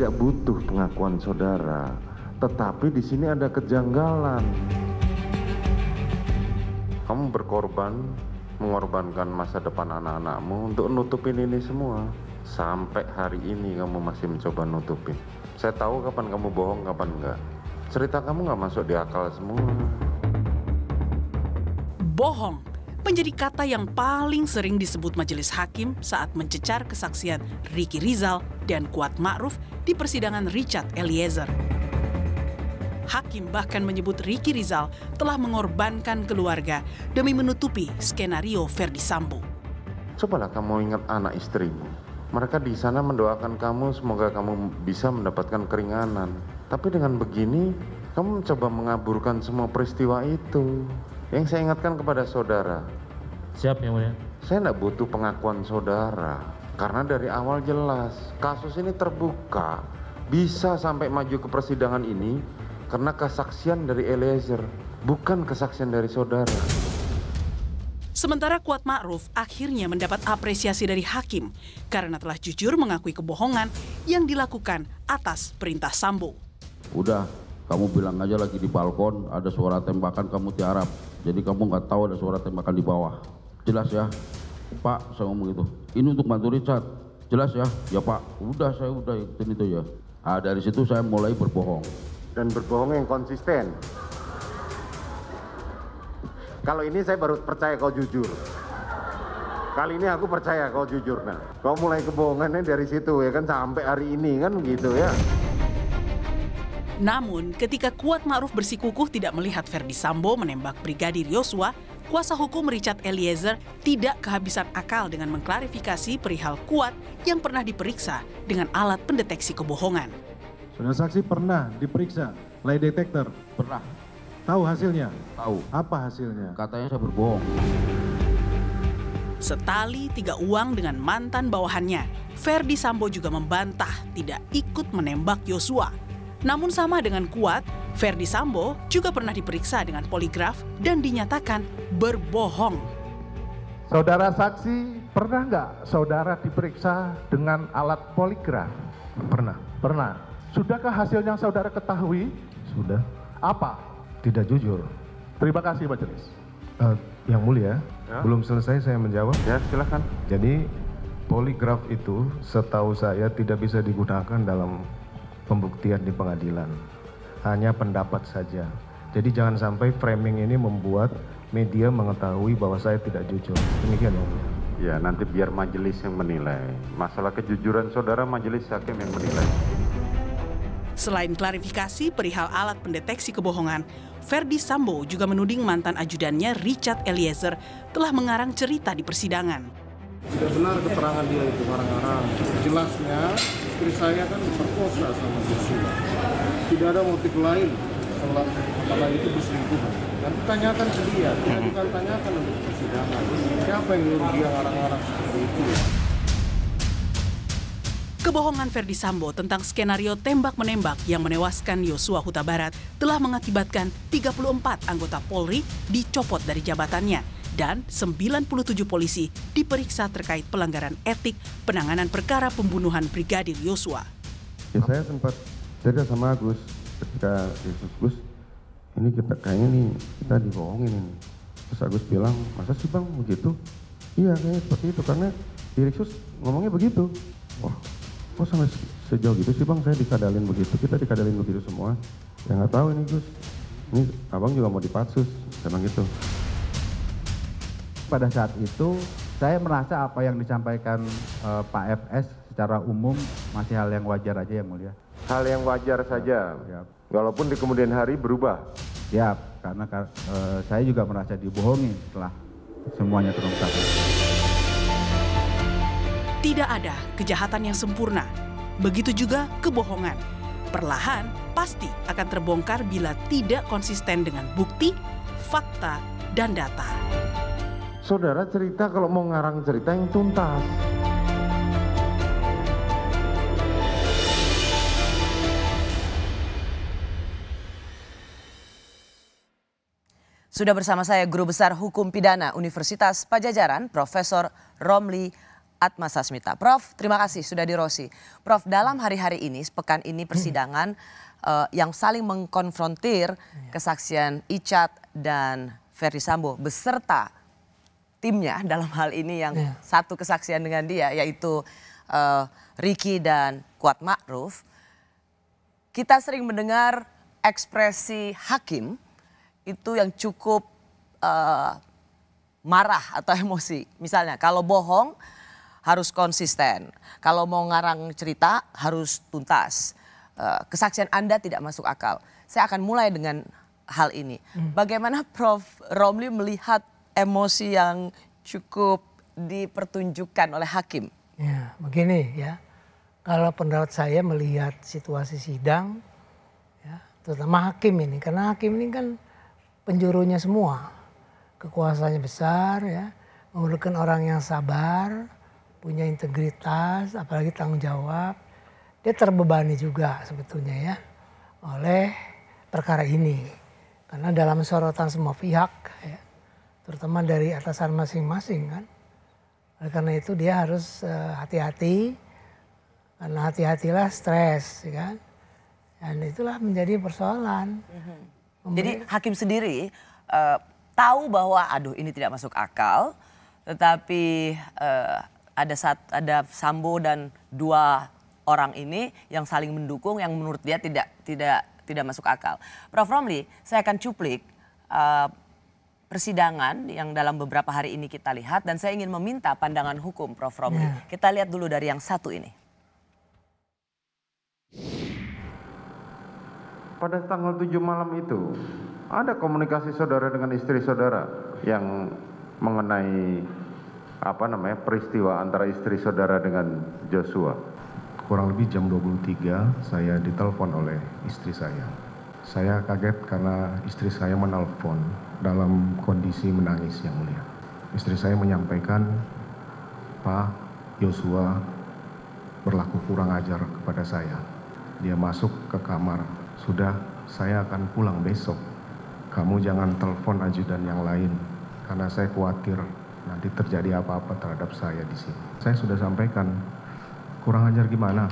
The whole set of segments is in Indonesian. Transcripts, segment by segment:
tidak butuh pengakuan saudara, tetapi di sini ada kejanggalan. Kamu berkorban, mengorbankan masa depan anak-anakmu untuk nutupin ini semua. Sampai hari ini kamu masih mencoba nutupin. Saya tahu kapan kamu bohong, kapan enggak. Cerita kamu nggak masuk di akal semua. Bohong menjadi kata yang paling sering disebut majelis hakim saat mencecar kesaksian Riki Rizal dan Kuat Ma'ruf di persidangan Richard Eliezer. Hakim bahkan menyebut Riki Rizal telah mengorbankan keluarga demi menutupi skenario Ferdi Sambo. Cobalah kamu ingat anak istrimu. Mereka di sana mendoakan kamu semoga kamu bisa mendapatkan keringanan. Tapi dengan begini, kamu mencoba mengaburkan semua peristiwa itu yang saya ingatkan kepada saudara siap yang mulia saya tidak butuh pengakuan saudara karena dari awal jelas kasus ini terbuka bisa sampai maju ke persidangan ini karena kesaksian dari Eliezer bukan kesaksian dari saudara Sementara Kuat Ma'ruf akhirnya mendapat apresiasi dari hakim karena telah jujur mengakui kebohongan yang dilakukan atas perintah Sambo. Udah, kamu bilang aja lagi di balkon ada suara tembakan kamu tiarap jadi kamu nggak tahu ada suara tembakan di bawah jelas ya pak saya ngomong gitu ini untuk bantu Richard jelas ya ya pak udah saya udah ikutin itu ya ah, dari situ saya mulai berbohong dan berbohong yang konsisten kalau ini saya baru percaya kau jujur kali ini aku percaya kau jujur nah kau mulai kebohongannya dari situ ya kan sampai hari ini kan gitu ya namun, ketika Kuat Ma'ruf bersikukuh tidak melihat Verdi Sambo menembak Brigadir Yosua, kuasa hukum Richard Eliezer tidak kehabisan akal dengan mengklarifikasi perihal Kuat yang pernah diperiksa dengan alat pendeteksi kebohongan. Saudara saksi pernah diperiksa lay detector? Pernah. Tahu hasilnya? Tahu. Apa hasilnya? Katanya saya berbohong. Setali tiga uang dengan mantan bawahannya, Ferdi Sambo juga membantah tidak ikut menembak Yosua namun sama dengan kuat, Verdi Sambo juga pernah diperiksa dengan poligraf dan dinyatakan berbohong. Saudara saksi, pernah nggak saudara diperiksa dengan alat poligraf? Pernah. Pernah. Sudahkah hasil yang saudara ketahui? Sudah. Apa? Tidak jujur. Terima kasih, Jelis. Uh, eh, yang mulia, ya? belum selesai saya menjawab. Ya, silakan. Jadi, poligraf itu setahu saya tidak bisa digunakan dalam pembuktian di pengadilan. Hanya pendapat saja. Jadi jangan sampai framing ini membuat media mengetahui bahwa saya tidak jujur. Demikian ya. Ya, nanti biar majelis yang menilai. Masalah kejujuran saudara majelis hakim yang menilai. Selain klarifikasi perihal alat pendeteksi kebohongan, Ferdi Sambo juga menuding mantan ajudannya Richard Eliezer telah mengarang cerita di persidangan. Tidak benar keterangan dia itu orang-orang. Jelasnya istri saya kan diperkosa sama Joshua. Tidak ada motif lain setelah apalagi itu berselingkuh. Nanti tanyakan ke dia, tidak bukan tanyakan untuk persidangan. Siapa yang nyuruh dia orang-orang seperti itu? Kebohongan Verdi Sambo tentang skenario tembak-menembak yang menewaskan Yosua Huta Barat telah mengakibatkan 34 anggota Polri dicopot dari jabatannya dan 97 polisi diperiksa terkait pelanggaran etik penanganan perkara pembunuhan Brigadir Yosua. Ya, saya sempat cerita sama Agus ketika Yesus Gus ini kita kayaknya nih kita dibohongin ini. Terus Agus bilang, masa sih bang begitu? Iya kayaknya seperti itu karena Yesus ngomongnya begitu. Wah, kok sampai sejauh gitu sih bang saya dikadalin begitu, kita dikadalin begitu semua. Ya nggak tahu ini Gus, ini abang juga mau dipatsus, emang gitu pada saat itu saya merasa apa yang disampaikan uh, Pak FS secara umum masih hal yang wajar aja yang mulia. Hal yang wajar saja. Ya, Walaupun di kemudian hari berubah. ya karena uh, saya juga merasa dibohongi setelah semuanya terungkap. Tidak ada kejahatan yang sempurna. Begitu juga kebohongan. Perlahan pasti akan terbongkar bila tidak konsisten dengan bukti, fakta, dan data saudara cerita kalau mau ngarang cerita yang tuntas Sudah bersama saya Guru Besar Hukum Pidana Universitas Pajajaran, Profesor Romli Atmasasmita. Prof, terima kasih sudah di Rosi. Prof, dalam hari-hari ini, sepekan ini persidangan uh, yang saling mengkonfrontir iya. kesaksian Icat dan Ferry Sambo beserta timnya dalam hal ini yang yeah. satu kesaksian dengan dia yaitu uh, eh, Riki dan Kuat Ma'ruf. Kita sering mendengar ekspresi hakim itu yang cukup uh, marah atau emosi. Misalnya kalau bohong harus konsisten, kalau mau ngarang cerita harus tuntas. Eh, kesaksian Anda tidak masuk akal. Saya akan mulai dengan hal ini. Hmm. Bagaimana Prof. Romli melihat emosi yang cukup dipertunjukkan oleh hakim? Ya, begini ya. Kalau pendapat saya melihat situasi sidang, ya, terutama hakim ini, karena hakim ini kan penjurunya semua, kekuasaannya besar, ya, memerlukan orang yang sabar, punya integritas, apalagi tanggung jawab. Dia terbebani juga sebetulnya ya oleh perkara ini, karena dalam sorotan semua pihak, ya, terutama dari atasan masing-masing kan. Oleh karena itu dia harus eh, hati-hati, uh, karena hati-hatilah stres, ya kan. Dan itulah menjadi persoalan. -hmm. Jadi hakim sendiri uh, tahu bahwa aduh ini tidak masuk akal, tetapi uh, ada saat ada Sambo dan dua orang ini yang saling mendukung yang menurut dia tidak tidak tidak masuk akal. Prof Romli, saya akan cuplik uh, persidangan yang dalam beberapa hari ini kita lihat dan saya ingin meminta pandangan hukum Prof Romli. Yeah. Kita lihat dulu dari yang satu ini. Pada tanggal 7 malam itu ada komunikasi saudara dengan istri saudara yang mengenai apa namanya peristiwa antara istri saudara dengan Joshua. Kurang lebih jam 23 saya ditelepon oleh istri saya saya kaget karena istri saya menelpon dalam kondisi menangis yang mulia istri saya menyampaikan pak yosua berlaku kurang ajar kepada saya dia masuk ke kamar sudah saya akan pulang besok kamu jangan telepon ajudan yang lain karena saya khawatir nanti terjadi apa-apa terhadap saya di sini. Saya sudah sampaikan, kurang ajar gimana?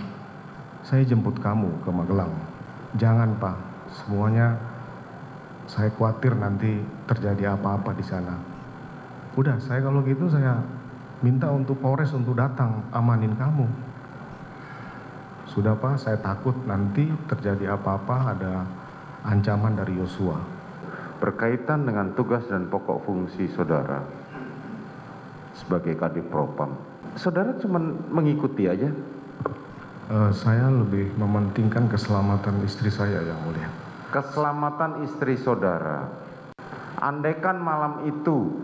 Saya jemput kamu ke Magelang. Jangan, Pak semuanya saya khawatir nanti terjadi apa-apa di sana. Udah, saya kalau gitu saya minta untuk Polres untuk datang amanin kamu. Sudah Pak, saya takut nanti terjadi apa-apa ada ancaman dari Yosua. Berkaitan dengan tugas dan pokok fungsi saudara sebagai Kadif Propam, saudara cuma mengikuti aja Eh, saya lebih mementingkan keselamatan istri saya yang mulia keselamatan istri saudara andaikan malam itu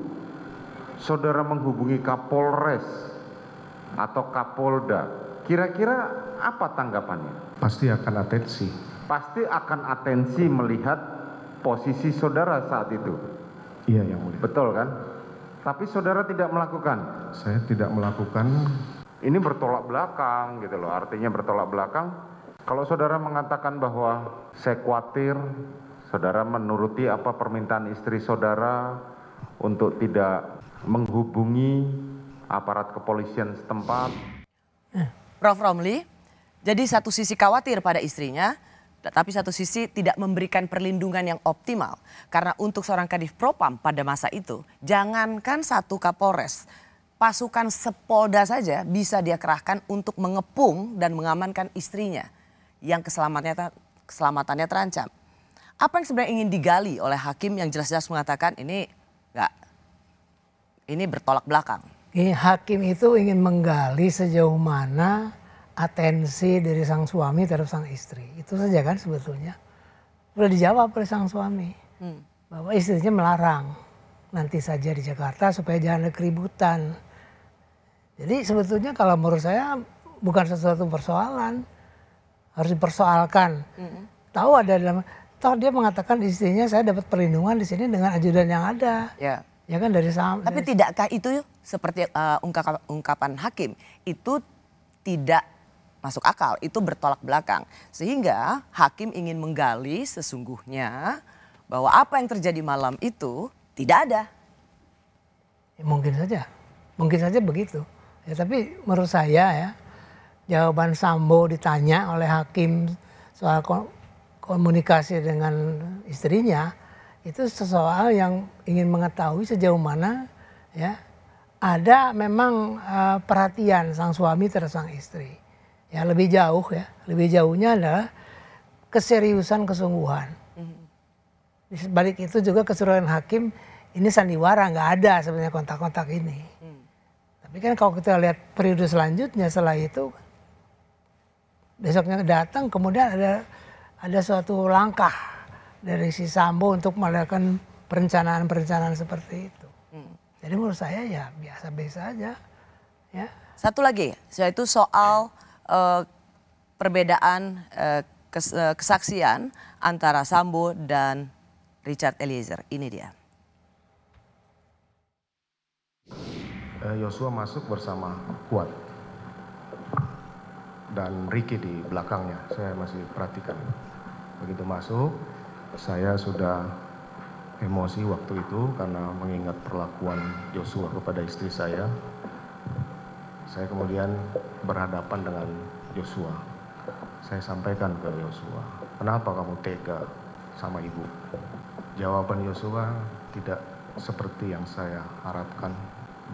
saudara menghubungi kapolres atau kapolda kira-kira apa tanggapannya pasti akan atensi pasti akan atensi melihat posisi saudara saat itu iya yang mulia betul kan tapi saudara tidak melakukan saya tidak melakukan ini bertolak belakang gitu loh artinya bertolak belakang kalau saudara mengatakan bahwa saya khawatir saudara menuruti apa permintaan istri saudara untuk tidak menghubungi aparat kepolisian setempat. Eh, Prof. Romli, jadi satu sisi khawatir pada istrinya, tetapi satu sisi tidak memberikan perlindungan yang optimal. Karena untuk seorang Kadif Propam pada masa itu, jangankan satu Kapolres, pasukan Sepolda saja bisa dia kerahkan untuk mengepung dan mengamankan istrinya yang keselamatannya keselamatannya terancam. Apa yang sebenarnya ingin digali oleh hakim yang jelas-jelas mengatakan ini enggak ini bertolak belakang. Ini Hakim itu ingin menggali sejauh mana atensi dari sang suami terhadap sang istri. Itu saja kan sebetulnya. Sudah dijawab oleh sang suami. Hmm. Bahwa istrinya melarang nanti saja di Jakarta supaya jangan ada keributan. Jadi sebetulnya kalau menurut saya bukan sesuatu persoalan harus dipersoalkan. Mm-hmm. Tahu ada dalam toh dia mengatakan di sini saya dapat perlindungan di sini dengan ajudan yang ada. Yeah. Ya kan dari saham. Tapi dari... tidakkah itu seperti uh, eh, ungkapan, ungkapan hakim itu tidak masuk akal, itu bertolak belakang. Sehingga hakim ingin menggali sesungguhnya bahwa apa yang terjadi malam itu tidak ada. Ya, mungkin saja. Mungkin saja begitu. Ya, tapi menurut saya ya jawaban Sambo ditanya oleh hakim soal komunikasi dengan istrinya itu sesoal yang ingin mengetahui sejauh mana ya ada memang uh, perhatian sang suami terhadap sang istri. Ya lebih jauh ya, lebih jauhnya adalah keseriusan kesungguhan. Hmm. Di balik itu juga keseruan hakim ini sandiwara nggak ada sebenarnya kontak-kontak ini. Tapi kan kalau kita lihat periode selanjutnya setelah itu besoknya datang kemudian ada ada suatu langkah dari si Sambo untuk melakukan perencanaan-perencanaan seperti itu. Hmm. Jadi menurut saya ya biasa-biasa aja. Ya. Satu lagi, yaitu soal uh, perbedaan uh, kes, uh, kesaksian antara Sambo dan Richard Eliezer. Ini dia. Eh, yosua masuk bersama kuat dan Ricky di belakangnya. Saya masih perhatikan. Begitu masuk, saya sudah emosi waktu itu karena mengingat perlakuan Yosua kepada istri saya. Saya kemudian berhadapan dengan Yosua. Saya sampaikan ke Yosua, kenapa kamu tega sama ibu? Jawaban Yosua tidak seperti yang saya harapkan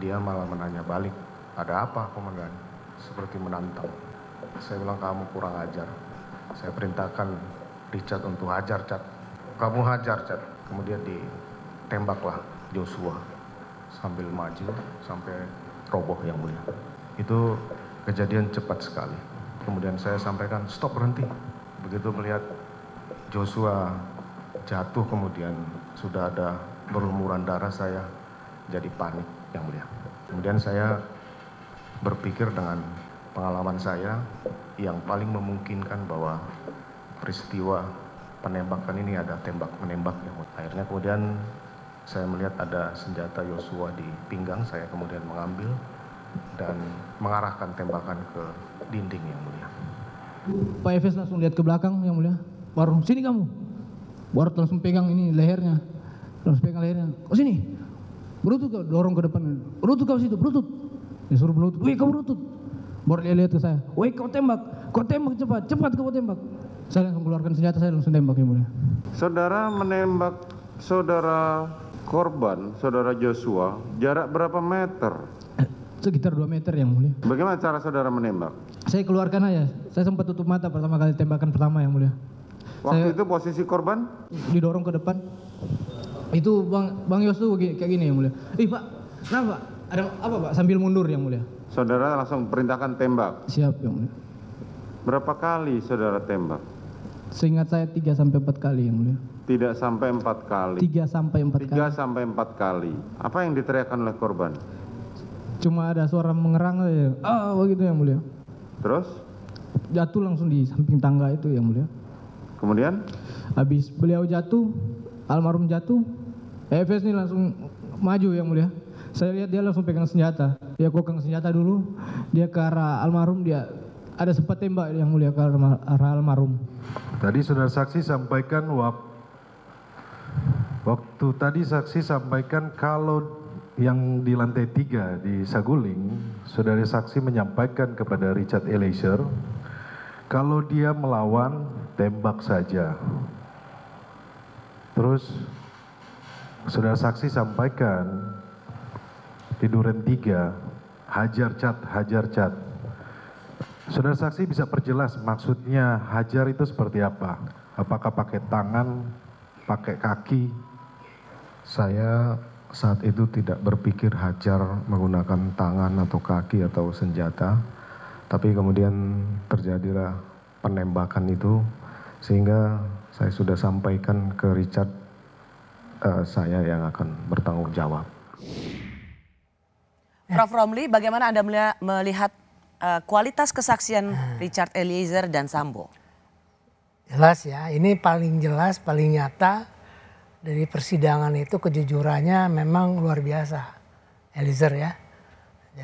dia malah menanya balik ada apa komandan seperti menantang saya bilang kamu kurang ajar saya perintahkan Richard untuk hajar cat kamu hajar cat kemudian ditembaklah Joshua sambil maju sampai roboh yang mulia itu kejadian cepat sekali kemudian saya sampaikan stop berhenti begitu melihat Joshua jatuh kemudian sudah ada berlumuran darah saya jadi panik yang mulia kemudian saya berpikir dengan pengalaman saya yang paling memungkinkan bahwa peristiwa penembakan ini ada tembak menembak yang akhirnya kemudian saya melihat ada senjata Yosua di pinggang saya kemudian mengambil dan mengarahkan tembakan ke dinding yang mulia Pak Efes langsung lihat ke belakang yang mulia baru sini kamu baru langsung pegang ini lehernya langsung pegang lehernya oh sini berutut kau dorong ke depan berutut kau situ berutut disuruh berutut Woi kau berutut baru dia lihat ke saya Woi kau tembak kau tembak cepat cepat kau tembak saya langsung keluarkan senjata saya langsung tembak yang mulia saudara menembak saudara korban saudara Joshua jarak berapa meter sekitar dua meter yang mulia bagaimana cara saudara menembak saya keluarkan aja saya sempat tutup mata pertama kali tembakan pertama yang mulia waktu saya, itu posisi korban didorong ke depan itu bang bang Yos tuh kayak gini yang mulia ih pak kenapa ada apa pak sambil mundur yang mulia saudara langsung perintahkan tembak siap yang mulia berapa kali saudara tembak seingat saya tiga sampai empat kali yang mulia tidak sampai empat kali. Tiga sampai empat kali. Tiga sampai empat kali. Apa yang diteriakkan oleh korban? Cuma ada suara mengerang saja. Ah, begitu yang mulia. Terus? Jatuh langsung di samping tangga itu yang mulia. Kemudian? Habis beliau jatuh, almarhum jatuh, efes ini langsung maju yang mulia saya lihat dia langsung pegang senjata dia kokang senjata dulu dia ke arah almarhum dia ada sempat tembak yang mulia ke arah almarhum tadi sudah saksi sampaikan wap, waktu tadi saksi sampaikan kalau yang di lantai tiga di Saguling, saudara saksi menyampaikan kepada Richard Eliezer, kalau dia melawan, tembak saja. Terus saudara saksi sampaikan di duren tiga hajar cat hajar cat saudara saksi bisa perjelas maksudnya hajar itu seperti apa apakah pakai tangan pakai kaki saya saat itu tidak berpikir hajar menggunakan tangan atau kaki atau senjata tapi kemudian terjadilah penembakan itu sehingga saya sudah sampaikan ke Richard Eh, saya yang akan bertanggung jawab. Eh. Prof. Romli, bagaimana Anda melihat uh, kualitas kesaksian ah. Richard Eliezer dan Sambo? Jelas ya, ini paling jelas, paling nyata dari persidangan itu kejujurannya memang luar biasa. Eliezer ya.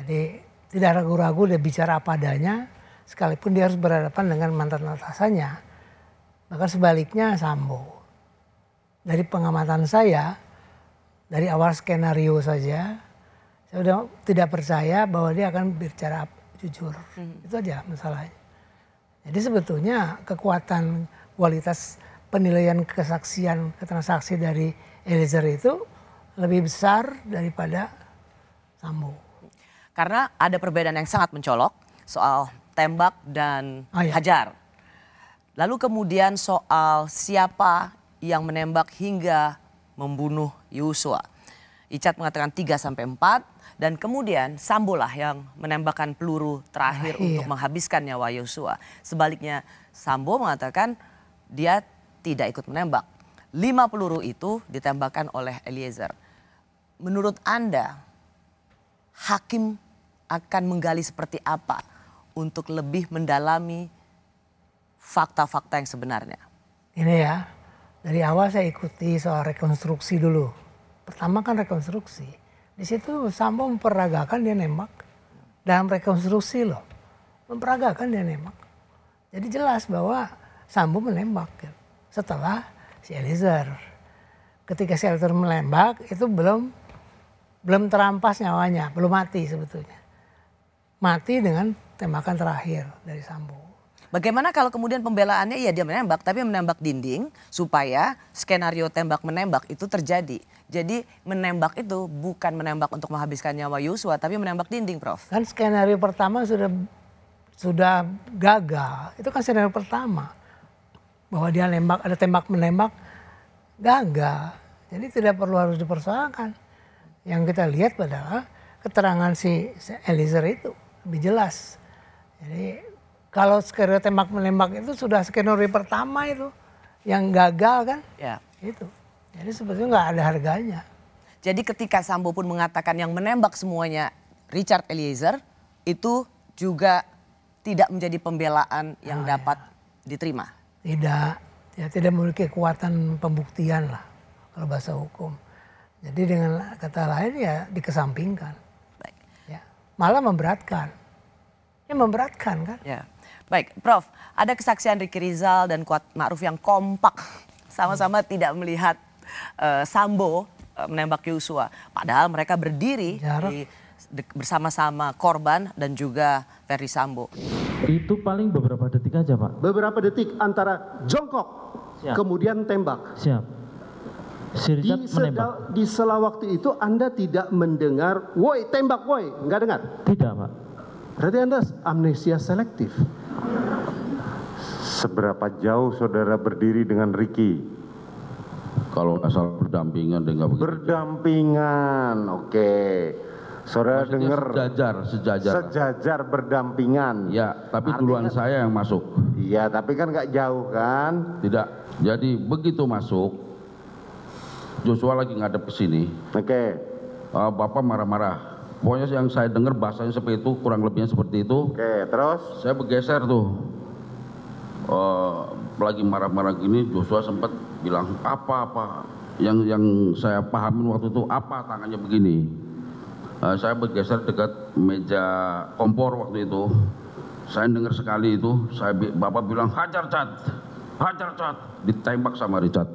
Jadi tidak ragu-ragu dia bicara apa adanya, sekalipun dia harus berhadapan dengan mantan atasannya. Bahkan sebaliknya Sambo dari pengamatan saya dari awal skenario saja saya sudah tidak percaya bahwa dia akan bicara jujur hmm. itu aja masalahnya jadi sebetulnya kekuatan kualitas penilaian kesaksian transaksi dari Eliezer itu lebih besar daripada Sambo karena ada perbedaan yang sangat mencolok soal tembak dan oh, iya. hajar Lalu kemudian soal siapa yang menembak hingga membunuh Yosua. Icat mengatakan 3 sampai 4 dan kemudian Sambolah yang menembakkan peluru terakhir ah, iya. untuk menghabiskan nyawa Yosua. Sebaliknya Sambo mengatakan dia tidak ikut menembak. 5 peluru itu ditembakkan oleh Eliezer. Menurut Anda hakim akan menggali seperti apa untuk lebih mendalami fakta-fakta yang sebenarnya? Ini ya, dari awal saya ikuti soal rekonstruksi dulu. Pertama kan rekonstruksi. Di situ Sambo memperagakan dia nembak. Dalam rekonstruksi loh. Memperagakan dia nembak. Jadi jelas bahwa Sambo menembak. Ya. Setelah si Eliezer. Ketika si Eliezer menembak itu belum belum terampas nyawanya. Belum mati sebetulnya. Mati dengan tembakan terakhir dari Sambo. Bagaimana kalau kemudian pembelaannya ya dia menembak tapi menembak dinding supaya skenario tembak menembak itu terjadi. Jadi menembak itu bukan menembak untuk menghabiskan nyawa Yusua tapi menembak dinding, Prof. Kan skenario pertama sudah sudah gagal. Itu kan skenario pertama. Bahwa dia nembak ada tembak menembak gagal. Jadi tidak perlu harus dipersoalkan. Yang kita lihat padahal keterangan si Eliezer itu lebih jelas kalau skenario tembak menembak itu sudah skenario pertama itu yang gagal kan? Ya. Itu. Jadi sebetulnya nggak ada harganya. Jadi ketika Sambo pun mengatakan yang menembak semuanya Richard Eliezer itu juga tidak menjadi pembelaan yang oh, dapat ya. diterima. Tidak, ya tidak memiliki kekuatan pembuktian lah kalau bahasa hukum. Jadi dengan kata lain ya dikesampingkan. Baik. Ya. Malah memberatkan. Ya memberatkan kan? Ya. Baik, Prof, ada kesaksian Riki Rizal dan Kuat Ma'ruf yang kompak, sama-sama hmm. tidak melihat uh, Sambo uh, menembak Yosua. Padahal mereka berdiri iya, di, bersama-sama korban dan juga Ferry Sambo. Itu paling beberapa detik aja, Pak. Beberapa detik antara jongkok, Siap. kemudian tembak. Siap. Si di, Sedal, di sela waktu itu Anda tidak mendengar, woi tembak woi, nggak dengar? Tidak Pak. Berarti Anda amnesia selektif seberapa jauh saudara berdiri dengan Ricky kalau asal berdampingan dengan berdampingan oke okay. saudara Maksudnya dengar sejajar sejajar sejajar berdampingan ya tapi Artinya, duluan saya yang masuk iya tapi kan nggak jauh kan tidak jadi begitu masuk Joshua lagi ngadep ke sini oke okay. uh, bapak marah-marah Pokoknya yang saya dengar bahasanya seperti itu, kurang lebihnya seperti itu. Oke, terus? Saya bergeser tuh. Uh, lagi marah-marah gini Joshua sempat bilang apa apa yang yang saya pahamin waktu itu apa tangannya begini uh, saya bergeser dekat meja kompor waktu itu saya dengar sekali itu saya bapak bilang hajar cat hajar cat ditembak sama Richard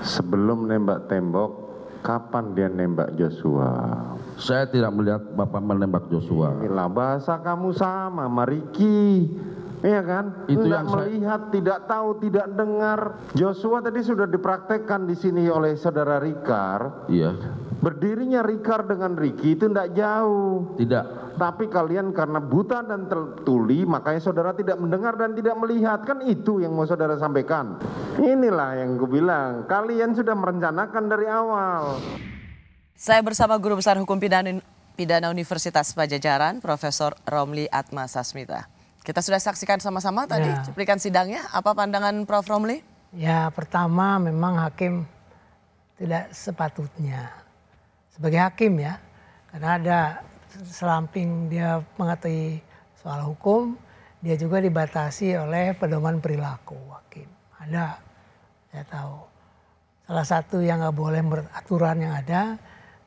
sebelum nembak tembok kapan dia nembak Joshua saya tidak melihat bapak menembak Joshua. Inilah bahasa kamu sama, Mariki. Iya kan? Itu tidak yang melihat, saya... tidak tahu, tidak dengar. Joshua tadi sudah dipraktekkan di sini oleh saudara Rikar. Iya. Berdirinya Rikar dengan Riki itu tidak jauh. Tidak. Tapi kalian karena buta dan tertuli, makanya saudara tidak mendengar dan tidak melihat. Kan itu yang mau saudara sampaikan. Inilah yang gue bilang. Kalian sudah merencanakan dari awal. Saya bersama Guru Besar Hukum Pidana, Pidana Universitas Pajajaran, Profesor Romli Atma Sasmita. Kita sudah saksikan sama-sama tadi ya. cuplikan sidangnya. Apa pandangan Prof. Romli? Ya, pertama memang hakim tidak sepatutnya sebagai hakim ya. Karena ada selamping dia mengerti soal hukum, dia juga dibatasi oleh pedoman perilaku hakim. Ada, saya tahu. Salah satu yang nggak boleh aturan yang ada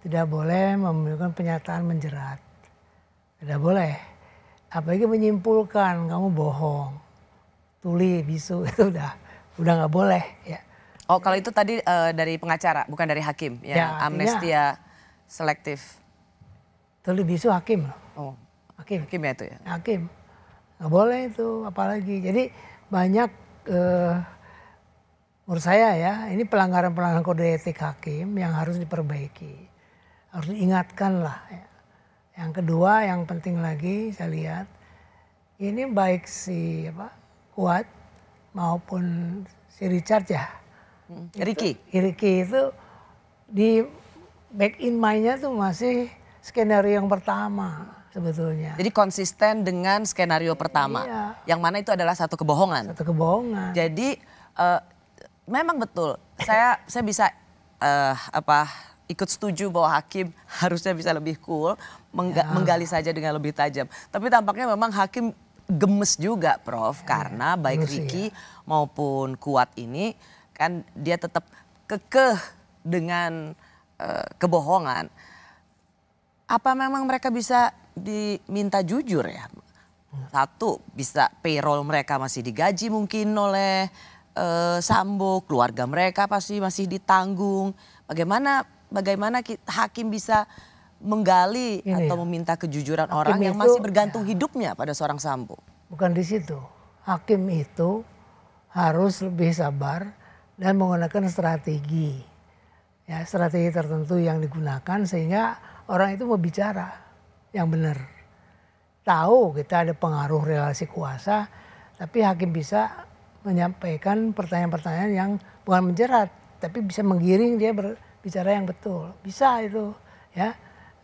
tidak boleh memberikan pernyataan menjerat. Tidak boleh. Apalagi menyimpulkan kamu bohong, tuli, bisu itu udah udah nggak boleh ya. Oh kalau itu tadi uh, dari pengacara bukan dari hakim ya, ya amnestia selektif. Tuli bisu hakim Oh hakim. Hakim ya itu ya. Hakim nggak boleh itu apalagi jadi banyak eh, menurut saya ya ini pelanggaran pelanggaran kode etik hakim yang harus diperbaiki harus diingatkan lah. Ya. Yang kedua yang penting lagi saya lihat ini baik si apa kuat maupun si Richard ya. Hmm, Ricky. Itu, Ricky itu di back in mind-nya tuh masih skenario yang pertama sebetulnya. Jadi konsisten dengan skenario pertama. Iya. Yang mana itu adalah satu kebohongan. Satu kebohongan. Jadi uh, memang betul. Saya saya bisa uh, apa ikut setuju bahwa hakim harusnya bisa lebih cool, mengga ya. menggali saja dengan lebih tajam. Tapi tampaknya memang hakim gemes juga, Prof, ya. karena baik Mesti, Ricky ya. maupun Kuat ini kan dia tetap kekeh dengan uh, kebohongan. Apa memang mereka bisa diminta jujur ya? Satu bisa payroll mereka masih digaji mungkin oleh uh, Sambo, keluarga mereka pasti masih ditanggung. Bagaimana bagaimana hakim bisa menggali Gini, atau ya. meminta kejujuran hakim orang yang masih bergantung ya, hidupnya pada seorang sambo? Bukan di situ. Hakim itu harus lebih sabar dan menggunakan strategi. Ya, strategi tertentu yang digunakan sehingga orang itu mau bicara yang benar. Tahu kita ada pengaruh relasi kuasa, tapi hakim bisa menyampaikan pertanyaan-pertanyaan yang bukan menjerat, tapi bisa menggiring dia ber, bicara yang betul. Bisa itu ya.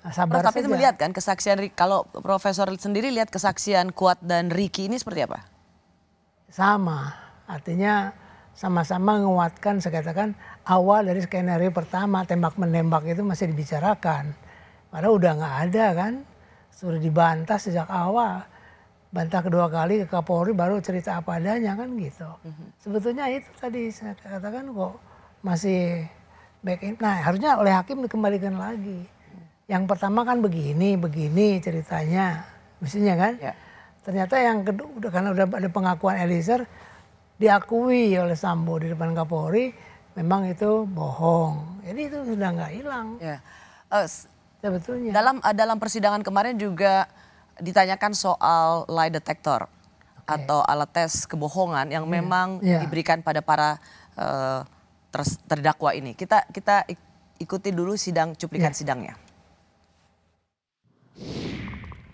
Nah, sabar Prof, oh, tapi itu melihat kan kesaksian kalau Profesor sendiri lihat kesaksian Kuat dan Riki ini seperti apa? Sama, artinya sama-sama menguatkan saya katakan awal dari skenario pertama tembak menembak itu masih dibicarakan. Padahal udah nggak ada kan, sudah dibantah sejak awal. Bantah kedua kali ke Kapolri baru cerita apa adanya kan gitu. Mhm. Sebetulnya itu tadi saya katakan kok masih back in, Nah harusnya oleh hakim dikembalikan lagi. Yang pertama kan begini, begini ceritanya, mestinya kan. Ya. Ternyata yang kedua karena udah ada pengakuan Eliezer diakui oleh Sambo di depan Kapolri, memang itu bohong. Jadi itu sudah nggak hilang. Ya. Uh, Sebetulnya. Dalam eh, dalam persidangan kemarin juga ditanyakan soal lie detector okay. atau alat tes kebohongan yang iya. memang yeah. diberikan pada para uh, ter, terdakwa ini. Kita kita ikuti dulu sidang cuplikan ya. sidangnya.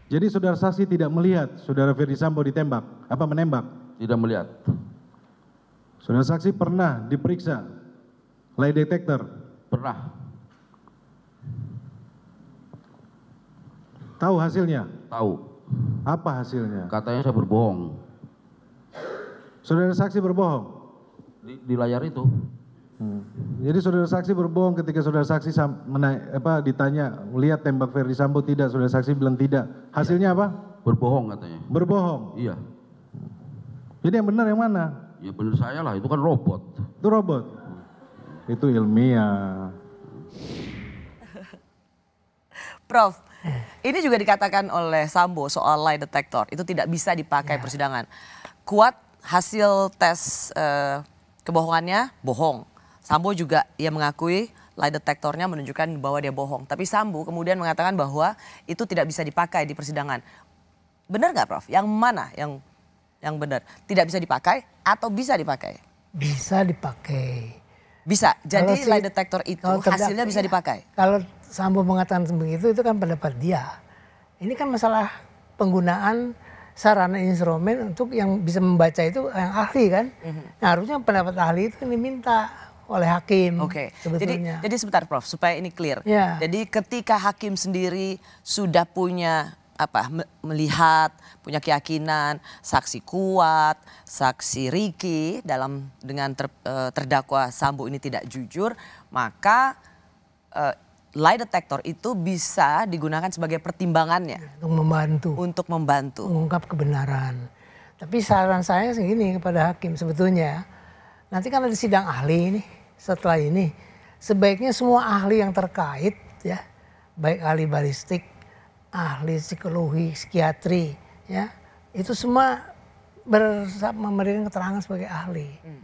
Jadi saudara saksi tidak melihat saudara Ferdi Sambo ditembak, apa menembak? Tidak melihat. Saudara saksi pernah diperiksa lay detektor? Pernah. Tahu hasilnya? Tahu. Apa hasilnya? Katanya saya berbohong. Saudara saksi berbohong? Di, di layar itu. Hmm. jadi saudara saksi berbohong ketika saudara saksi ditanya lihat tembak Ferdi sambo tidak saudara saksi bilang tidak hasilnya iya. apa berbohong katanya berbohong iya hmm. jadi yang benar yang mana ya benar saya lah itu kan robot itu robot itu ilmiah Prof ini juga dikatakan oleh Sambo soal lie detector itu tidak bisa dipakai ya. persidangan kuat hasil tes eh, kebohongannya bohong Sambo juga ia mengakui lie detektornya menunjukkan bahwa dia bohong. Tapi Sambo kemudian mengatakan bahwa itu tidak bisa dipakai di persidangan. Benar nggak Prof? Yang mana yang yang benar? Tidak bisa dipakai atau bisa dipakai? Bisa dipakai. Bisa. Jadi kalau lie detektor itu terdak, hasilnya bisa dipakai. Kalau Sambo mengatakan begitu itu kan pendapat dia. Ini kan masalah penggunaan sarana instrumen untuk yang bisa membaca itu yang ahli kan. Mm -hmm. Nah, harusnya pendapat ahli itu diminta oleh hakim. Oke. Okay. Jadi jadi sebentar Prof supaya ini clear. Yeah. Jadi ketika hakim sendiri sudah punya apa melihat punya keyakinan saksi kuat saksi Riki dalam dengan ter, eh, terdakwa Sambo ini tidak jujur maka uh, lie detector itu bisa digunakan sebagai pertimbangannya ya, untuk membantu untuk membantu mengungkap kebenaran tapi saran saya segini kepada hakim sebetulnya nanti kan ada sidang ahli ini setelah ini sebaiknya semua ahli yang terkait ya baik ahli balistik, ahli psikologi, psikiatri ya itu semua bersab memberikan keterangan sebagai ahli. Hmm.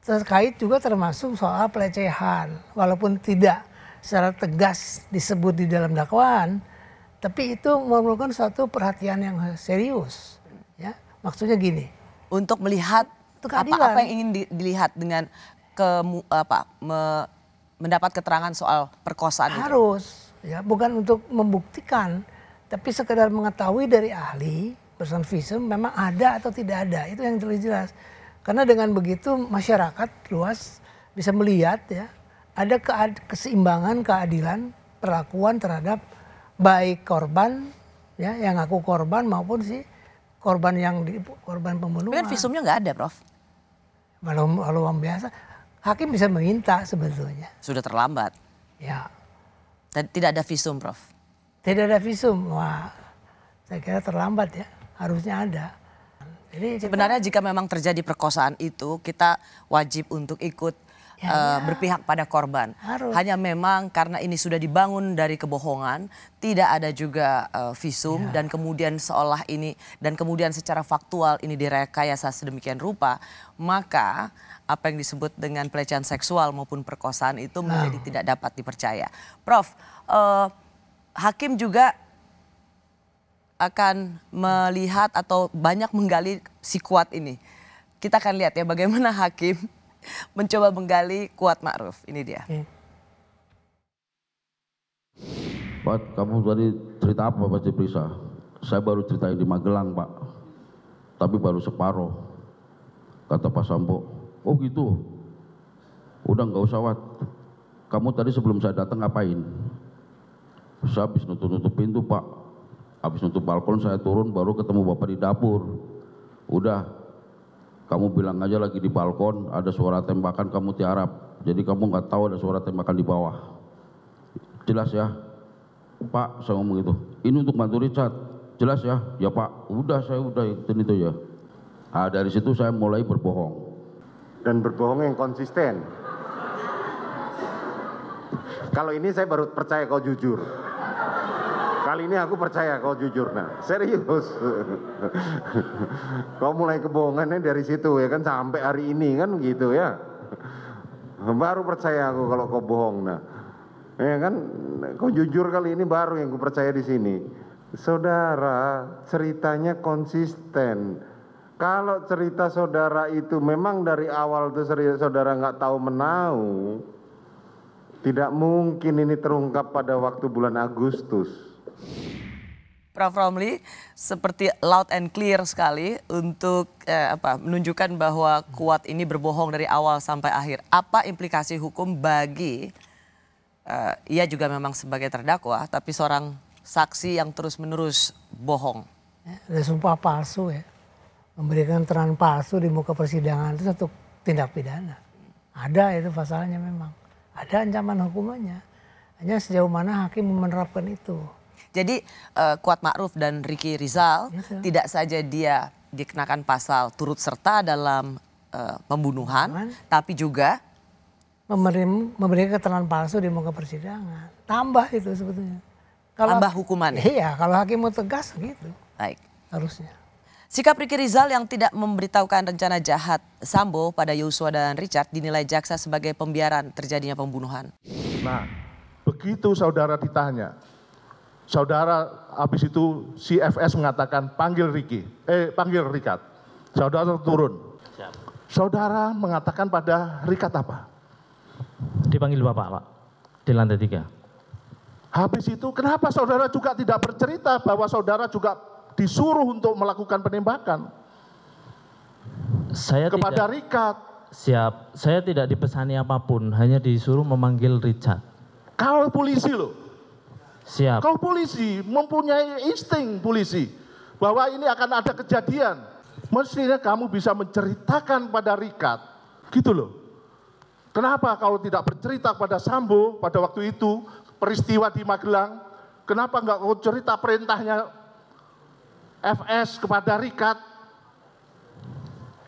Terkait juga termasuk soal pelecehan walaupun tidak secara tegas disebut di dalam dakwaan tapi itu memerlukan satu perhatian yang serius ya maksudnya gini untuk melihat apa, apa yang ingin dilihat dengan ke apa me, mendapat keterangan soal perkosaan harus itu? ya bukan untuk membuktikan tapi sekedar mengetahui dari ahli person visum memang ada atau tidak ada itu yang terlihat jelas karena dengan begitu masyarakat luas bisa melihat ya ada kead keseimbangan keadilan perlakuan terhadap baik korban ya yang aku korban maupun si korban yang di, korban pembunuhan. Tapi kan visumnya nggak ada, Prof. Malu-malu belum biasa hakim bisa meminta sebetulnya. Sudah terlambat. Ya. Tidak ada visum, Prof. Tidak ada visum. Wah, saya kira terlambat ya. Harusnya ada. Jadi kita... sebenarnya jika memang terjadi perkosaan itu, kita wajib untuk ikut ya, uh, ya. berpihak pada korban. Harus. Hanya memang karena ini sudah dibangun dari kebohongan, tidak ada juga uh, visum ya. dan kemudian seolah ini dan kemudian secara faktual ini direkayasa sedemikian rupa, maka apa yang disebut dengan pelecehan seksual maupun perkosaan itu nah. menjadi nah. tidak dapat dipercaya. Prof, eh, hakim juga akan melihat atau banyak menggali si kuat ini. Kita akan lihat ya bagaimana hakim mencoba menggali kuat Ma'ruf. Ini dia. Pak, kamu tadi cerita apa pas diperiksa? Saya baru cerita di Magelang, Pak. Tapi baru separuh, kata Pak Sambo oh gitu udah nggak usah wat kamu tadi sebelum saya datang ngapain saya habis nutup-nutup pintu pak habis nutup balkon saya turun baru ketemu bapak di dapur udah kamu bilang aja lagi di balkon ada suara tembakan kamu tiarap jadi kamu nggak tahu ada suara tembakan di bawah jelas ya pak saya ngomong gitu ini untuk bantu Richard jelas ya ya pak udah saya udah itu itu ya Ah dari situ saya mulai berbohong dan berbohong yang konsisten. Kalau ini saya baru percaya kau jujur. Kali ini aku percaya kau jujur, nah serius. kau mulai kebohongannya dari situ ya kan sampai hari ini kan gitu ya. Baru percaya aku kalau kau bohong, nah ya kan kau jujur kali ini baru yang kupercaya percaya di sini. Saudara, ceritanya konsisten kalau cerita saudara itu memang dari awal itu saudara nggak tahu menau tidak mungkin ini terungkap pada waktu bulan Agustus. Prof Romli seperti loud and clear sekali untuk eh, apa menunjukkan bahwa kuat ini berbohong dari awal sampai akhir. Apa implikasi hukum bagi eh, ia juga memang sebagai terdakwa tapi seorang saksi yang terus-menerus bohong? Ya, sumpah palsu ya memberikan terang palsu di muka persidangan itu satu tindak pidana. Ada itu pasalnya memang. Ada ancaman hukumannya. Hanya sejauh mana hakim menerapkan itu. Jadi uh, Kuat Ma'ruf dan Riki Rizal yes, iya, tidak saja dia dikenakan pasal turut serta dalam uh, pembunuhan, Bukan. tapi juga memberi, memberi keterangan palsu di muka persidangan. Tambah itu sebetulnya. Kalau, Tambah hukumannya. Iya, kalau hakim mau tegas gitu. Baik. Harusnya. Sikap Riki Rizal yang tidak memberitahukan rencana jahat Sambo pada Yosua dan Richard dinilai jaksa sebagai pembiaran terjadinya pembunuhan. Nah, begitu saudara ditanya, saudara habis itu CFS mengatakan panggil Riki, eh panggil Richard. Saudara turun. Saudara mengatakan pada Richard apa? Dipanggil Bapak, Pak. Di lantai tiga. Habis itu kenapa saudara juga tidak bercerita bahwa saudara juga disuruh untuk melakukan penembakan saya kepada tidak, Richard. Siap, saya tidak dipesani apapun, hanya disuruh memanggil Richard. Kau polisi loh. Siap. Kau polisi, mempunyai insting polisi bahwa ini akan ada kejadian. Mestinya kamu bisa menceritakan pada Richard, gitu loh. Kenapa kalau tidak bercerita pada Sambo pada waktu itu peristiwa di Magelang? Kenapa nggak kau cerita perintahnya FS kepada Rikat,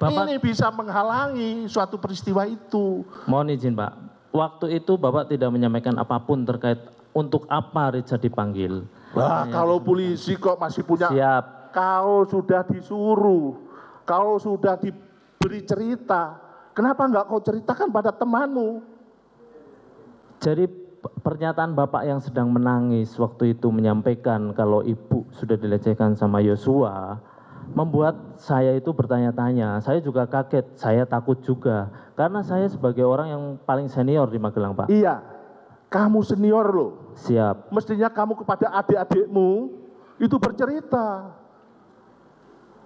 Bapak, ini bisa menghalangi suatu peristiwa itu. Mohon izin Pak, waktu itu Bapak tidak menyampaikan apapun terkait untuk apa Richard dipanggil. Wah, kalau polisi kok masih punya. Siap. Kau sudah disuruh, kau sudah diberi cerita, kenapa enggak kau ceritakan pada temanmu? Jadi pernyataan Bapak yang sedang menangis waktu itu menyampaikan kalau ibu sudah dilecehkan sama Yosua membuat saya itu bertanya-tanya. Saya juga kaget, saya takut juga karena saya sebagai orang yang paling senior di Magelang, Pak. Iya. Kamu senior loh. Siap. Mestinya kamu kepada adik-adikmu itu bercerita.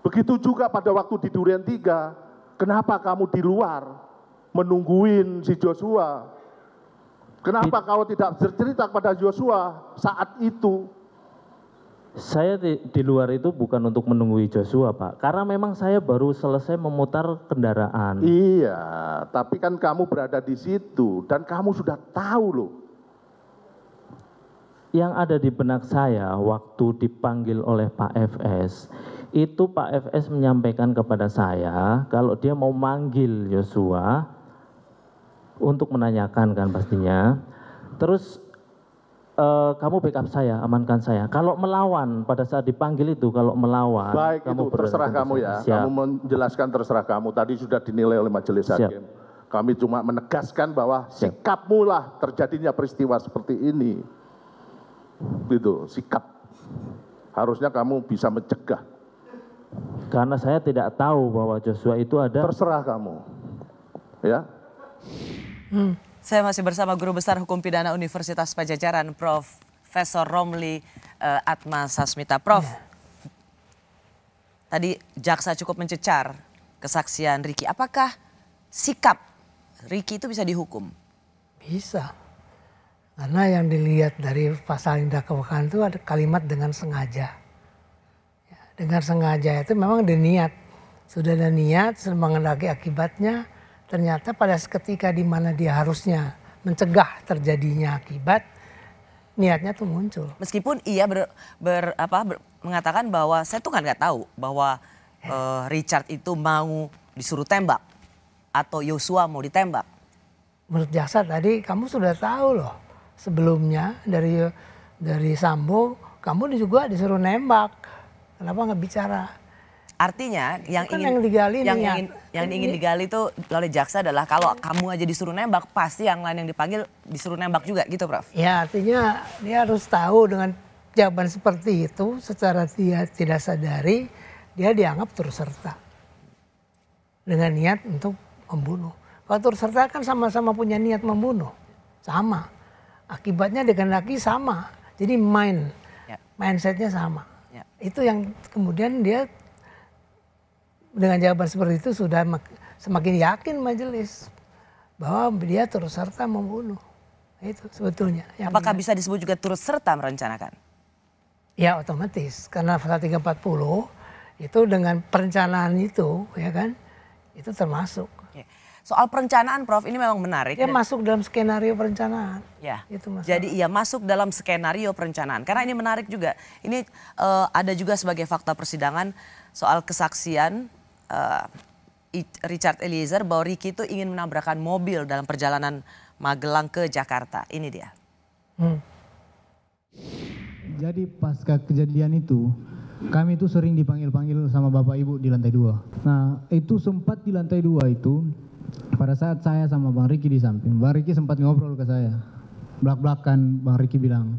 Begitu juga pada waktu di Durian 3, kenapa kamu di luar menungguin si Joshua? Kenapa It... kau tidak bercerita kepada Joshua saat itu? saya di luar itu bukan untuk menunggui Joshua pak karena memang saya baru selesai memutar kendaraan iya tapi kan kamu berada di situ dan kamu sudah tahu loh yang ada di benak saya waktu dipanggil oleh Pak FS itu Pak FS menyampaikan kepada saya kalau dia mau manggil Joshua untuk menanyakan kan pastinya terus Eh, kamu backup saya, amankan saya. Kalau melawan pada saat dipanggil itu, kalau melawan, baik kamu itu terserah kamu ya. Siap. Kamu menjelaskan terserah kamu. Tadi sudah dinilai oleh majelis hakim. Kami cuma menegaskan bahwa Siap. sikapmu lah terjadinya peristiwa seperti ini. Gitu, sikap. Harusnya kamu bisa mencegah. Karena saya tidak tahu bahwa Joshua itu ada. Terserah kamu, ya. Hmm. Saya masih bersama Guru Besar Hukum Pidana Universitas Pajajaran, Prof. Profesor Romli uh, Atma Sasmita. Prof, ya. tadi jaksa cukup mencecar kesaksian Riki. Apakah sikap Riki itu bisa dihukum? Bisa. Karena yang dilihat dari pasal yang dakwakan itu ada kalimat dengan sengaja. Ya, dengan sengaja itu memang ada niat. Sudah ada niat, mengendaki akibatnya, ternyata pada seketika di mana dia harusnya mencegah terjadinya akibat niatnya tuh muncul. Meskipun ia ber, ber apa ber, mengatakan bahwa saya tuh kan nggak tahu bahwa uh, Richard itu mau disuruh tembak atau Yosua mau ditembak. Menurut Jasa tadi kamu sudah tahu loh sebelumnya dari dari Sambo kamu juga disuruh nembak. Kenapa nggak bicara? Artinya yang kan ingin yang digali yang ya. ingin yang ingin digali itu oleh jaksa adalah kalau kamu aja disuruh nembak pasti yang lain yang dipanggil disuruh nembak juga gitu, Prof. Ya, artinya dia harus tahu dengan jawaban seperti itu secara dia tidak sadari dia dianggap turut serta dengan niat untuk membunuh. Kalau turut serta kan sama-sama punya niat membunuh, sama. Akibatnya dengan laki sama. Jadi mind, ya. mindsetnya sama. Ya. Itu yang kemudian dia dengan jawaban seperti itu sudah semakin yakin majelis bahwa dia turut serta membunuh. Itu sebetulnya. Yang Apakah benar. bisa disebut juga turut serta merencanakan? Ya otomatis karena pasal 340 itu dengan perencanaan itu ya kan itu termasuk. Soal perencanaan Prof ini memang menarik. Ya masuk dalam skenario perencanaan. Ya. Itu Jadi ya masuk dalam skenario perencanaan karena ini menarik juga. Ini uh, ada juga sebagai fakta persidangan soal kesaksian uh, Richard Eliezer bahwa Ricky itu ingin menabrakan mobil dalam perjalanan Magelang ke Jakarta. Ini dia. Hmm. Jadi pasca kejadian itu, kami itu sering dipanggil-panggil sama bapak ibu di lantai dua. Nah itu sempat di lantai dua itu, pada saat saya sama Bang Riki di samping, Bang Riki sempat ngobrol ke saya. Belak-belakan Bang Riki bilang,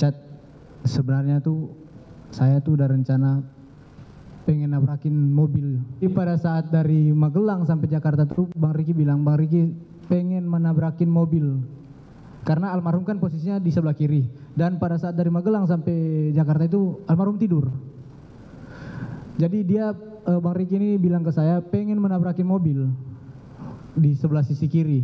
Cat, sebenarnya tuh saya tuh udah rencana pengen nabrakin mobil. Jadi pada saat dari Magelang sampai Jakarta tuh Bang Riki bilang, Bang Riki pengen menabrakin mobil. Karena almarhum kan posisinya di sebelah kiri. Dan pada saat dari Magelang sampai Jakarta itu almarhum tidur. Jadi dia eh, Bang Riki ini bilang ke saya pengen menabrakin mobil di sebelah sisi kiri.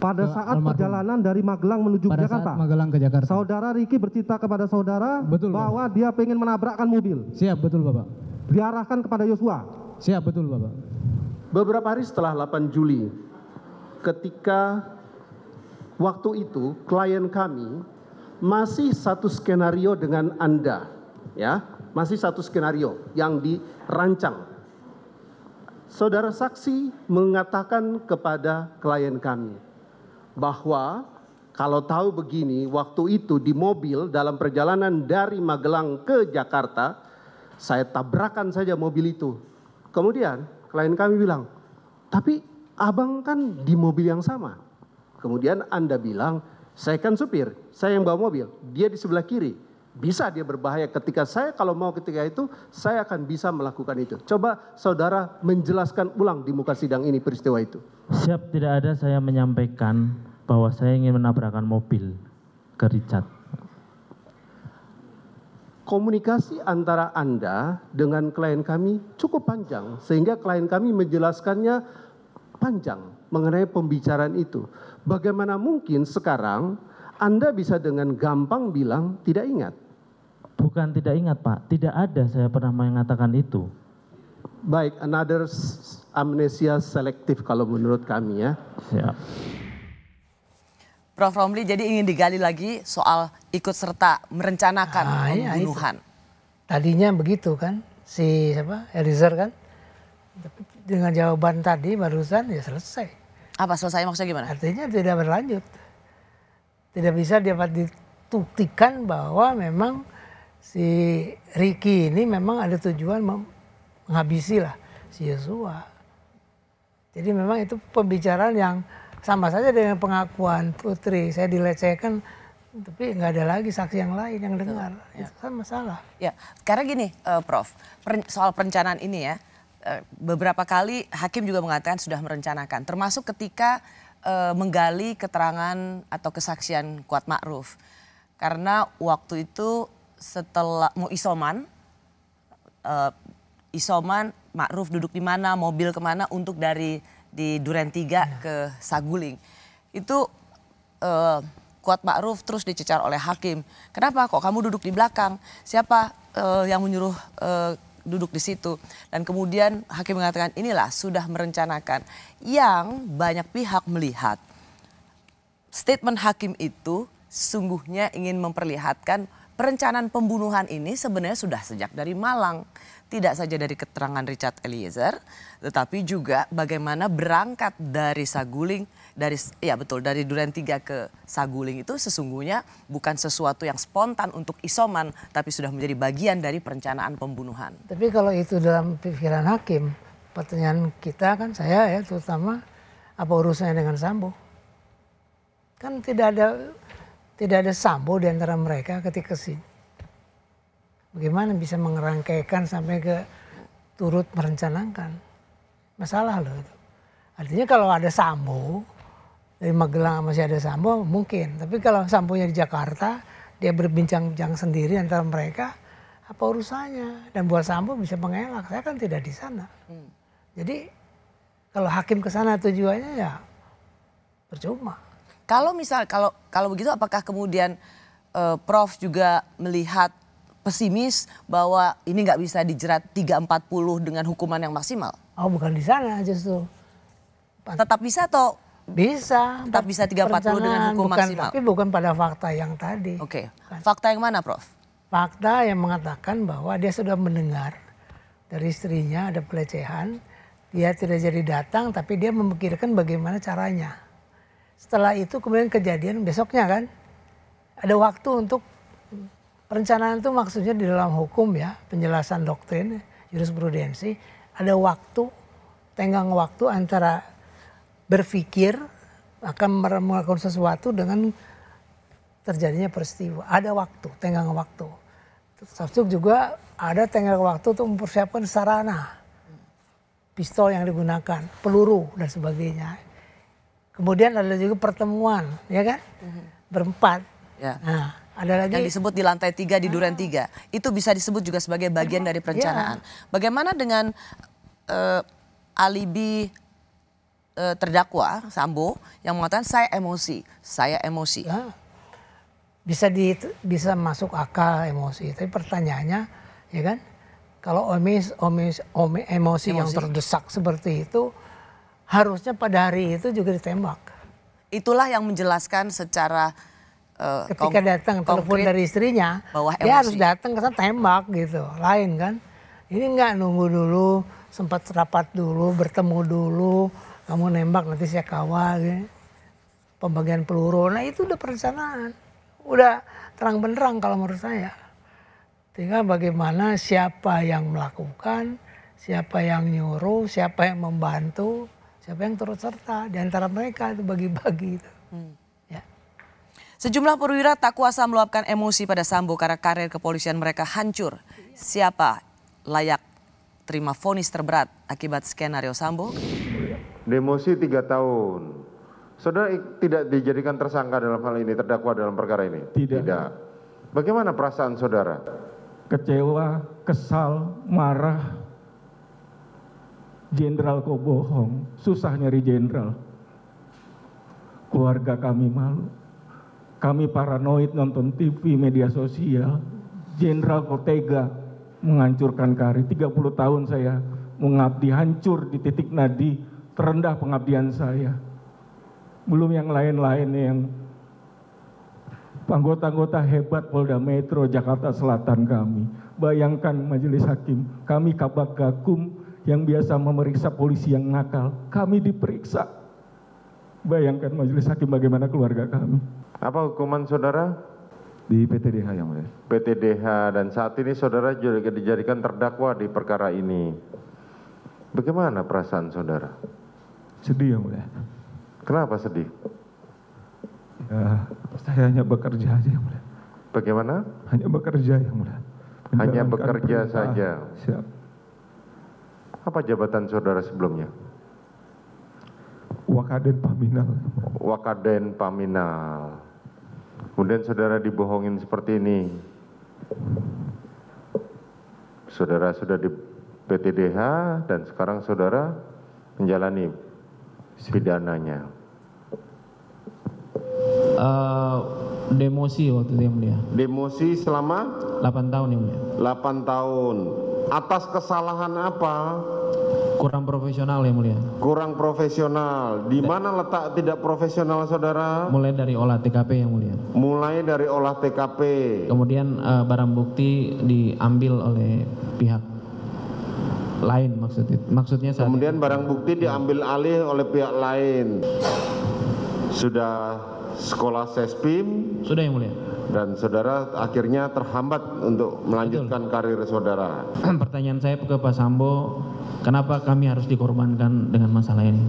Pada saat almarhum. perjalanan dari Magelang menuju Pada Jakarta. Saat Magelang ke Jakarta. Saudara Riki bercerita kepada saudara betul, bahwa Bapak. dia pengen menabrakkan mobil. Siap, betul Bapak diarahkan kepada Yosua. Siap betul Bapak. Beberapa hari setelah 8 Juli ketika waktu itu klien kami masih satu skenario dengan Anda ya, masih satu skenario yang dirancang. Saudara saksi mengatakan kepada klien kami bahwa kalau tahu begini, waktu itu di mobil dalam perjalanan dari Magelang ke Jakarta, saya tabrakan saja mobil itu kemudian klien kami bilang tapi abang kan di mobil yang sama kemudian anda bilang saya kan supir saya yang bawa mobil dia di sebelah kiri bisa dia berbahaya ketika saya kalau mau ketika itu saya akan bisa melakukan itu coba saudara menjelaskan ulang di muka sidang ini peristiwa itu siap tidak ada saya menyampaikan bahwa saya ingin menabrakan mobil ke Richard komunikasi antara anda dengan klien kami cukup panjang sehingga klien kami menjelaskannya panjang mengenai pembicaraan itu bagaimana mungkin sekarang anda bisa dengan gampang bilang tidak ingat bukan tidak ingat pak tidak ada saya pernah mengatakan itu baik another amnesia selektif kalau menurut kami ya siap ya. Prof Romli jadi ingin digali lagi soal ikut serta merencanakan nah, pembunuhan. Ya, Tadinya begitu kan si siapa Eliezer kan dengan jawaban tadi barusan ya selesai. Apa selesai maksudnya gimana? Artinya tidak berlanjut. Tidak bisa dapat ditutikan bahwa memang si Ricky ini memang ada tujuan menghabisi lah si Yosua. Jadi memang itu pembicaraan yang sama saja dengan pengakuan Putri. Saya dilecehkan tapi nggak ada lagi saksi yang lain yang dengar ya. itu kan masalah ya karena gini uh, Prof per, soal perencanaan ini ya uh, beberapa kali hakim juga mengatakan sudah merencanakan termasuk ketika uh, menggali keterangan atau kesaksian Kuat Ma'ruf karena waktu itu setelah mau isoman uh, isoman Ma'ruf duduk di mana mobil kemana untuk dari di Duren Tiga ya. ke Saguling itu uh, Kuat Ma'ruf terus dicecar oleh hakim. Kenapa kok kamu duduk di belakang? Siapa uh, yang menyuruh uh, duduk di situ? Dan kemudian hakim mengatakan inilah sudah merencanakan. Yang banyak pihak melihat statement hakim itu sungguhnya ingin memperlihatkan Perencanaan pembunuhan ini sebenarnya sudah sejak dari Malang. Tidak saja dari keterangan Richard Eliezer, tetapi juga bagaimana berangkat dari Saguling, dari ya betul dari Duren 3 ke Saguling itu sesungguhnya bukan sesuatu yang spontan untuk isoman, tapi sudah menjadi bagian dari perencanaan pembunuhan. Tapi kalau itu dalam pikiran hakim, pertanyaan kita kan saya ya terutama apa urusannya dengan Sambo? Kan tidak ada tidak ada sambo di antara mereka ketika sini. Bagaimana bisa mengerangkaikan sampai ke turut merencanakan. Masalah loh itu. Artinya kalau ada sambo, dari Magelang masih ada sambo mungkin. Tapi kalau sambonya di Jakarta, dia berbincang-bincang sendiri antara mereka, apa urusannya? Dan buat sambo bisa mengelak, saya kan tidak di sana. Hmm. Jadi kalau hakim ke sana tujuannya ya percuma kalau misal kalau kalau begitu apakah kemudian uh, Prof juga melihat pesimis bahwa ini nggak bisa dijerat 340 dengan hukuman yang maksimal? Oh bukan di sana justru. Tetap bisa atau? Bisa. Tetap bisa 340 dengan hukum bukan, maksimal? Tapi bukan pada fakta yang tadi. Oke. Okay. Fakta yang mana Prof? Fakta yang mengatakan bahwa dia sudah mendengar dari istrinya ada pelecehan. Dia tidak jadi datang tapi dia memikirkan bagaimana caranya setelah itu kemudian kejadian besoknya kan ada waktu untuk perencanaan itu maksudnya di dalam hukum ya penjelasan doktrin jurisprudensi ada waktu tenggang waktu antara berpikir akan melakukan sesuatu dengan terjadinya peristiwa ada waktu tenggang waktu termasuk juga ada tenggang waktu untuk mempersiapkan sarana pistol yang digunakan peluru dan sebagainya Kemudian ada juga pertemuan, ya kan? Mm-hmm. Berempat. Ya. Nah, ada lagi yang disebut di lantai tiga di ah. Duren tiga. Itu bisa disebut juga sebagai bagian dari iya. perencanaan. Ya. Bagaimana dengan uh, alibi uh, terdakwa Sambo yang mengatakan saya emosi, saya emosi? Ya. Bisa di bisa masuk akal emosi, tapi pertanyaannya ya kan kalau omis, omis, omis, emosi, emosi yang terdesak seperti itu harusnya pada hari itu juga ditembak. Itulah yang menjelaskan secara uh, ketika datang telepon dari istrinya, bahwa dia harus datang ke sana tembak gitu, lain kan. Ini nggak nunggu dulu, sempat rapat dulu, bertemu dulu, kamu nembak nanti saya kawal, gitu. pembagian peluru. Nah itu udah perencanaan, udah terang benderang kalau menurut saya. Tinggal bagaimana siapa yang melakukan, siapa yang nyuruh, siapa yang membantu, siapa yang turut serta di antara mereka itu bagi-bagi itu. Hmm. Ya. Sejumlah perwira tak kuasa meluapkan emosi pada Sambo karena karir kepolisian mereka hancur. Siapa layak terima vonis terberat akibat skenario Sambo? Demosi tiga tahun. Saudara tidak dijadikan tersangka dalam hal ini, terdakwa dalam perkara ini? Tidak. tidak. Bagaimana perasaan saudara? Kecewa, kesal, marah, jenderal kau bohong, susah nyari jenderal. Keluarga kami malu. Kami paranoid nonton TV, media sosial. Jenderal kau tega menghancurkan karir. 30 tahun saya mengabdi, hancur di titik nadi terendah pengabdian saya. Belum yang lain-lain yang anggota-anggota hebat Polda Metro Jakarta Selatan kami. Bayangkan majelis hakim, kami kabak gakum yang biasa memeriksa polisi yang nakal, kami diperiksa. Bayangkan majelis hakim bagaimana keluarga kami. Apa hukuman saudara? Di PTDH yang mulia. PTDH dan saat ini saudara juga dijadikan terdakwa di perkara ini. Bagaimana perasaan saudara? Sedih yang mulia. Kenapa sedih? Ya, saya hanya bekerja aja yang mulia. Bagaimana? Hanya bekerja yang mulia. Hanya bekerja saja. Siap. Apa jabatan saudara sebelumnya? Wakaden Paminal. Wakaden Paminal. Kemudian saudara dibohongin seperti ini. Saudara sudah di PTDH dan sekarang saudara menjalani pidananya. Uh, Demosi waktu itu yang mulia. Demosi selama 8 tahun yang mulia. 8 tahun. Atas kesalahan apa? Kurang profesional yang mulia. Kurang profesional. Di mana letak tidak profesional saudara? Mulai dari olah TKP yang mulia. Mulai dari olah TKP. Kemudian uh, barang bukti diambil oleh pihak lain maksudnya maksudnya saat kemudian itu. barang bukti diambil alih oleh pihak lain sudah sekolah sespim sudah yang mulia dan saudara akhirnya terhambat untuk melanjutkan Betul. karir saudara pertanyaan saya ke Pak Sambo kenapa kami harus dikorbankan dengan masalah ini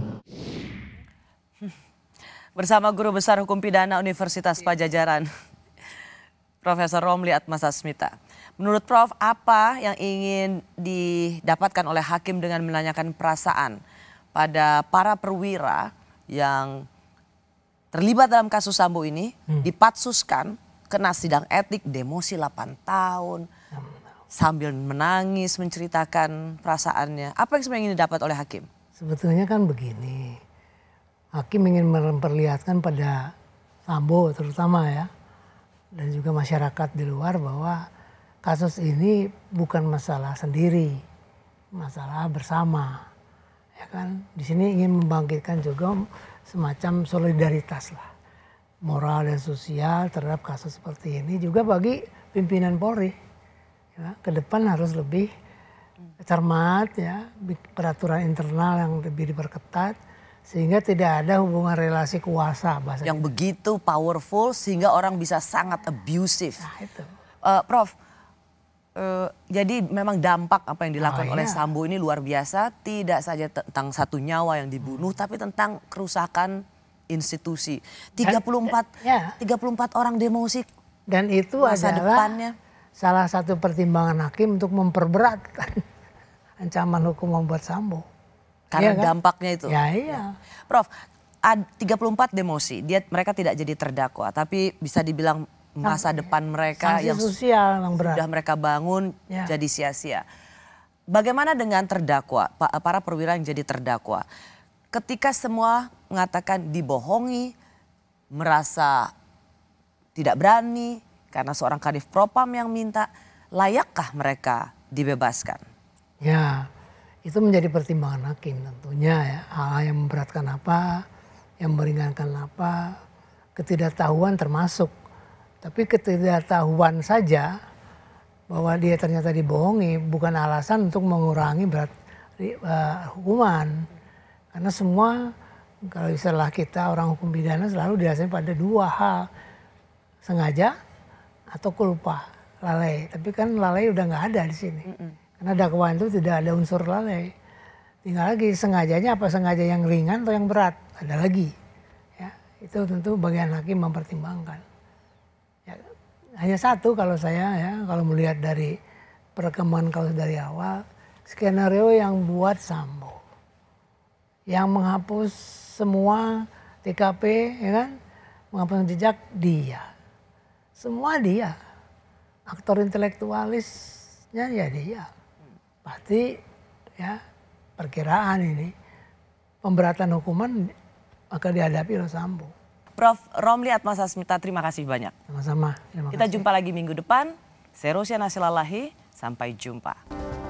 bersama guru besar hukum pidana Universitas Pajajaran Profesor Romli Smita menurut Prof apa yang ingin didapatkan oleh hakim dengan menanyakan perasaan pada para perwira yang terlibat dalam kasus Sambo ini hmm. dipatsuskan kena sidang etik demosi 8 tahun sambil menangis menceritakan perasaannya. Apa yang sebenarnya ingin didapat oleh hakim? Sebetulnya kan begini. Hakim ingin memperlihatkan pada Sambo terutama ya dan juga masyarakat di luar bahwa kasus ini bukan masalah sendiri, masalah bersama. Ya kan? Di sini ingin membangkitkan juga semacam solidaritas lah moral dan sosial terhadap kasus seperti ini juga bagi pimpinan Polri ya, ke depan harus lebih cermat ya peraturan internal yang lebih diperketat sehingga tidak ada hubungan relasi kuasa bahasa yang begitu powerful sehingga orang bisa sangat abusive. Nah, itu. Uh, Prof, Eh, jadi memang dampak apa yang dilakukan oh, oleh iya. Sambo ini luar biasa, tidak saja tentang satu nyawa yang dibunuh, hmm. tapi tentang kerusakan institusi. 34 dan, eh, ya. 34 orang demosi dan itu masa adalah depannya. salah satu pertimbangan hakim untuk memperberat ancaman hukum membuat Sambo. Karena iya kan? dampaknya itu. Ya iya. Ya. Prof, 34 demosi, dia mereka tidak jadi terdakwa, tapi bisa dibilang masa depan mereka yang sosial yang berat. sudah mereka bangun ya. jadi sia-sia. Bagaimana dengan terdakwa, para perwira yang jadi terdakwa? Ketika semua mengatakan dibohongi, merasa tidak berani karena seorang kadif propam yang minta, layakkah mereka dibebaskan? Ya, itu menjadi pertimbangan hakim tentunya ya. Hal yang memberatkan apa, yang meringankan apa, ketidaktahuan termasuk tapi ketidaktahuan saja bahwa dia ternyata dibohongi bukan alasan untuk mengurangi berat uh, hukuman. Karena semua kalau istilah kita orang hukum pidana selalu dihasilkan pada dua hal. Sengaja atau kulpa, lalai. Tapi kan lalai udah nggak ada di sini. Karena dakwaan itu tidak ada unsur lalai. Tinggal lagi sengajanya apa sengaja yang ringan atau yang berat. Ada lagi. Ya, itu tentu bagian hakim mempertimbangkan hanya satu kalau saya ya kalau melihat dari perkembangan kalau dari awal skenario yang buat Sambo yang menghapus semua TKP ya kan menghapus jejak dia semua dia aktor intelektualisnya ya dia pasti ya perkiraan ini pemberatan hukuman akan dihadapi oleh Sambo Prof. Romli Atmasa Smita, terima kasih banyak. Sama-sama. Kita jumpa lagi minggu depan. Saya Rosia Nasilallahi, sampai jumpa.